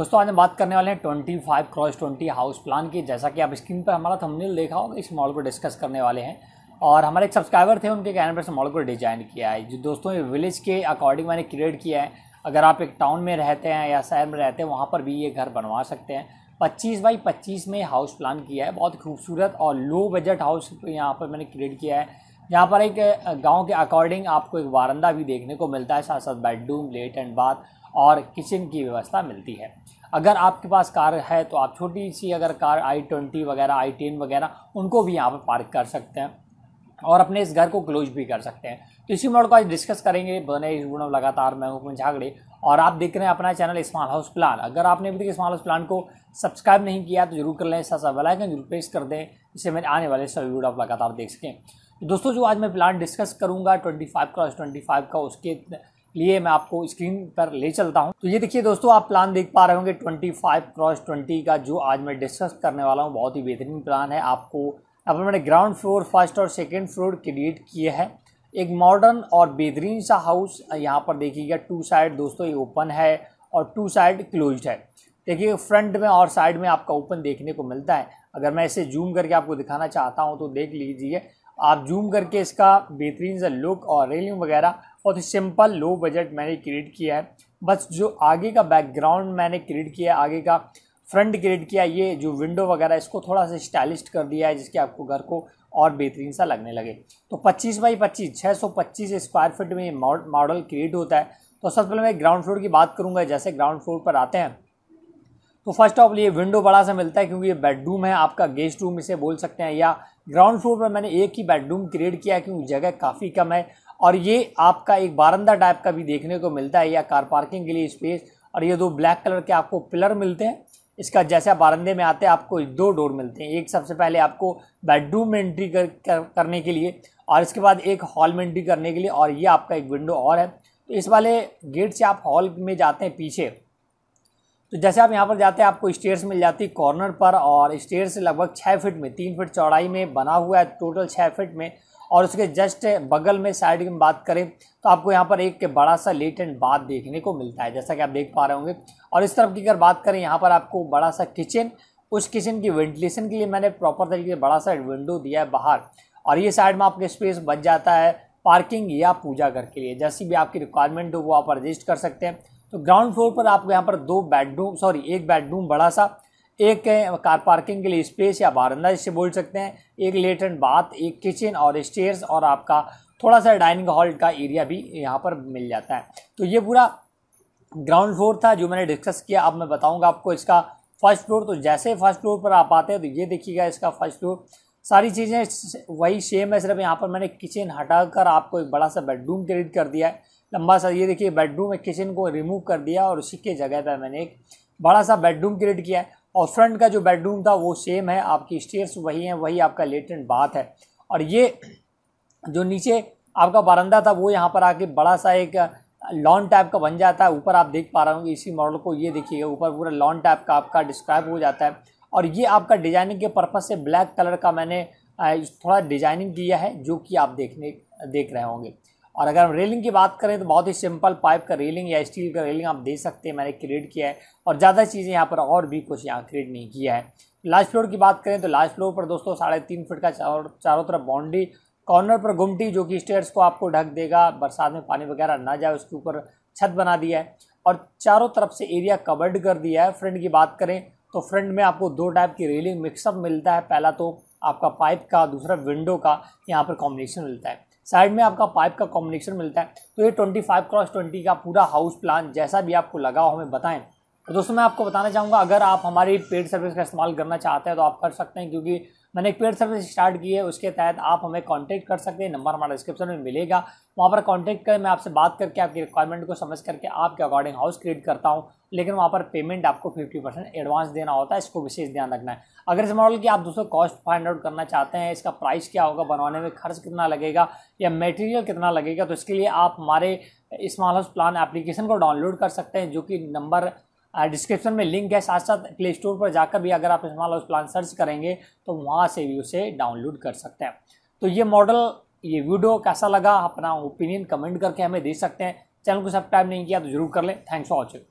दोस्तों आज हम बात करने वाले हैं twenty five cross twenty house plan की जैसा कि आप स्क्रीन पर हमारा थंबनेल देखा होगा इस मॉडल को डिस्कस करने वाले हैं और हमारे एक सब्सक्राइबर थे उनके कहने पर इस मॉडल को डिजाइन किया है जो दोस्तों ये विलेज के अकॉर्डिंग मैंने क्रिएट किया है अगर आप एक टाउन में रहते हैं या शहर में रहते हैं वहाँ पर भी ये घर बनवा सकते हैं पच्चीस बाई पच्चीस में हाउस प्लान किया है बहुत खूबसूरत और लो बजट हाउस यहाँ पर मैंने क्रिएट किया है यहाँ पर एक गाँव के अकॉर्डिंग आपको एक वारंदा भी देखने को मिलता है साथ साथ बेडरूम लेट एंड बाथ और किचन की व्यवस्था मिलती है अगर आपके पास कार है तो आप छोटी सी अगर कार आई ट्वेंटी वगैरह आई टेन वगैरह उनको भी यहाँ पर पार्क कर सकते हैं और अपने इस घर को क्लोज भी कर सकते हैं तो इसी मोड को आज डिस्कस करेंगे बने इस वीडियो लगातार मैं हूँ झागड़े और आप देख रहे हैं अपना चैनल स्मॉल हाउस प्लान अगर आपने अभी तक स्मॉल हाउस प्लान को सब्सक्राइब नहीं किया तो जरूर कर लें साथ साथ बेलाइकन जरूर प्रेस कर दें इससे मेरे आने वाले सभी वीडियो आप लगातार देख सकें तो दोस्तों जो आज मैं प्लान डिस्कस करूँगा ट्वेंटी फाइव का ट्वेंटी फाइव का उसके लिए मैं आपको स्क्रीन पर ले चलता हूँ तो ये देखिए दोस्तों आप प्लान देख पा रहे होंगे ट्वेंटी फाइव क्रॉस ट्वेंटी का जो आज मैं डिस्कस करने वाला हूँ बहुत ही बेहतरीन प्लान है आपको यहाँ पर मैंने ग्राउंड फ्लोर फर्स्ट और सेकेंड फ्लोर क्रिएट किया है एक मॉडर्न और बेहतरीन सा हाउस यहाँ पर देखिएगा टू साइड दोस्तों ये ओपन है और टू साइड क्लोज है देखिए फ्रंट में और साइड में आपका ओपन देखने को मिलता है अगर मैं इसे जूम करके आपको दिखाना चाहता हूँ तो देख लीजिए आप जूम करके इसका बेहतरीन सा लुक और रेलिंग वगैरह बहुत ही सिंपल लो बजट मैंने क्रिएट किया है बस जो आगे का बैकग्राउंड मैंने क्रिएट किया है आगे का फ्रंट क्रिएट किया ये जो विंडो वगैरह इसको थोड़ा सा स्टाइलिश कर दिया है जिसके आपको घर को और बेहतरीन सा लगने लगे तो 25 बाई 25 625 स्क्वायर फीट में ये मॉडल क्रिएट होता है तो सबसे पहले मैं ग्राउंड फ्लोर की बात करूँगा जैसे ग्राउंड फ्लोर पर आते हैं तो फर्स्ट ऑफ ऑल ये विंडो बड़ा सा मिलता है क्योंकि ये बेडरूम है आपका गेस्ट रूम इसे बोल सकते हैं या ग्राउंड फ्लोर पर मैंने एक ही बेडरूम क्रिएट किया है क्योंकि जगह काफ़ी कम है और ये आपका एक बारंदा टाइप का भी देखने को मिलता है या कार पार्किंग के लिए स्पेस और ये दो ब्लैक कलर के आपको पिलर मिलते हैं इसका जैसे बारंदे में आते हैं आपको दो डोर मिलते हैं एक सबसे पहले आपको बेडरूम में एंट्री कर, कर करने के लिए और इसके बाद एक हॉल में एंट्री करने के लिए और ये आपका एक विंडो और है तो इस वाले गेट से आप हॉल में जाते हैं पीछे तो जैसे आप यहाँ पर जाते हैं आपको स्टेयर्स मिल जाती है कॉर्नर पर और स्टेयर्स लगभग छः फिट में तीन फिट चौड़ाई में बना हुआ है टोटल छः फिट में और उसके जस्ट बगल में साइड में बात करें तो आपको यहाँ पर एक बड़ा सा लेटेंट बाथ देखने को मिलता है जैसा कि आप देख पा रहे होंगे और इस तरफ की अगर बात करें यहाँ पर आपको बड़ा सा किचन उस किचन की वेंटिलेशन के लिए मैंने प्रॉपर तरीके से बड़ा सा विंडो दिया है बाहर और ये साइड में आपके स्पेस बच जाता है पार्किंग या पूजा घर के लिए जैसी भी आपकी रिक्वायरमेंट हो वो आप रजिस्ट कर सकते हैं तो ग्राउंड फ्लोर पर आपको यहाँ पर दो बेडरूम सॉरी एक बेडरूम बड़ा सा एक कार पार्किंग के लिए स्पेस या बारंदा जिसे बोल सकते हैं एक लेटरन बाथ एक किचन और स्टेयर्स और आपका थोड़ा सा डाइनिंग हॉल का एरिया भी यहाँ पर मिल जाता है तो ये पूरा ग्राउंड फ्लोर था जो मैंने डिस्कस किया अब मैं बताऊँगा आपको इसका फर्स्ट फ्लोर तो जैसे फर्स्ट फ्लोर पर आप आते हैं तो ये देखिएगा इसका फर्स्ट फ्लोर सारी चीज़ें वही सेम है सिर्फ यहाँ पर मैंने किचन हटाकर आपको एक बड़ा सा बेडरूम क्रिएट कर दिया है लंबा सा ये देखिए बेडरूम है किचन को रिमूव कर दिया और उसी के जगह पर मैंने एक बड़ा सा बेडरूम क्रिएट किया है और फ्रंट का जो बेडरूम था वो सेम है आपकी स्टेयर्स वही हैं वही आपका लेटेंट बाथ है और ये जो नीचे आपका बारंदा था वो यहाँ पर आके बड़ा सा एक लॉन टाइप का बन जाता है ऊपर आप देख पा रहे होंगे इसी मॉडल को ये देखिएगा ऊपर पूरा लॉन टाइप का आपका डिस्क्राइब हो जाता है और ये आपका डिजाइनिंग के पर्पज़ से ब्लैक कलर का मैंने थोड़ा डिजाइनिंग किया है जो कि आप देखने देख रहे होंगे और अगर हम रेलिंग की बात करें तो बहुत ही सिंपल पाइप का रेलिंग या स्टील का रेलिंग आप दे सकते हैं मैंने क्रिएट किया है और ज़्यादा चीज़ें यहाँ पर और भी कुछ यहाँ क्रिएट नहीं किया है लास्ट फ्लोर की बात करें तो लास्ट फ्लोर पर दोस्तों साढ़े तीन फिट का चारों तरफ बाउंड्री कॉर्नर पर गुमटी जो कि स्टेयर्स को आपको ढक देगा बरसात में पानी वगैरह ना जाए उसके ऊपर छत बना दिया है और चारों तरफ से एरिया कवर्ड कर दिया है फ्रंट की बात करें तो फ्रंट में आपको दो टाइप की रेलिंग मिक्सअप मिलता है पहला तो आपका पाइप का दूसरा विंडो का यहाँ पर कॉम्बिनेशन मिलता है साइड में आपका पाइप का कॉम्बिनेशन मिलता है तो ये ट्वेंटी फाइव क्रॉस ट्वेंटी का पूरा हाउस प्लान जैसा भी आपको लगा हो हमें बताएं तो दोस्तों मैं आपको बताना चाहूँगा अगर आप हमारी पेड सर्विस का इस्तेमाल करना चाहते हैं तो आप कर सकते हैं क्योंकि मैंने एक पेड सर्विस स्टार्ट की है उसके तहत आप हमें कॉन्टैक्ट कर सकते हैं नंबर हमारा डिस्क्रिप्शन में मिलेगा वहाँ पर कॉन्टैक्ट कर मैं आपसे बात करके आपकी रिक्वायरमेंट को समझ करके आपके अकॉर्डिंग हाउस क्रिएट करता हूँ लेकिन वहाँ पर पेमेंट आपको फिफ्टी परसेंट एडवांस देना होता है इसको विशेष ध्यान रखना है अगर इस मॉडल की आप दोस्तों कॉस्ट फाइंड आउट करना चाहते हैं इसका प्राइस क्या होगा बनवाने में खर्च कितना लगेगा या मटेरियल कितना लगेगा तो इसके लिए आप हमारे स्मॉल हाउस प्लान एप्लीकेशन को डाउनलोड कर सकते हैं जो कि नंबर डिस्क्रिप्शन में लिंक है साथ साथ प्ले स्टोर पर जाकर भी अगर आप स्मॉल हाउस प्लान सर्च करेंगे तो वहाँ से भी उसे डाउनलोड कर सकते हैं तो ये मॉडल ये वीडियो कैसा लगा अपना ओपिनियन कमेंट करके हमें दे सकते हैं चैनल को सब्सक्राइब नहीं किया तो जरूर कर लें थैंक्स फॉर वॉचिंग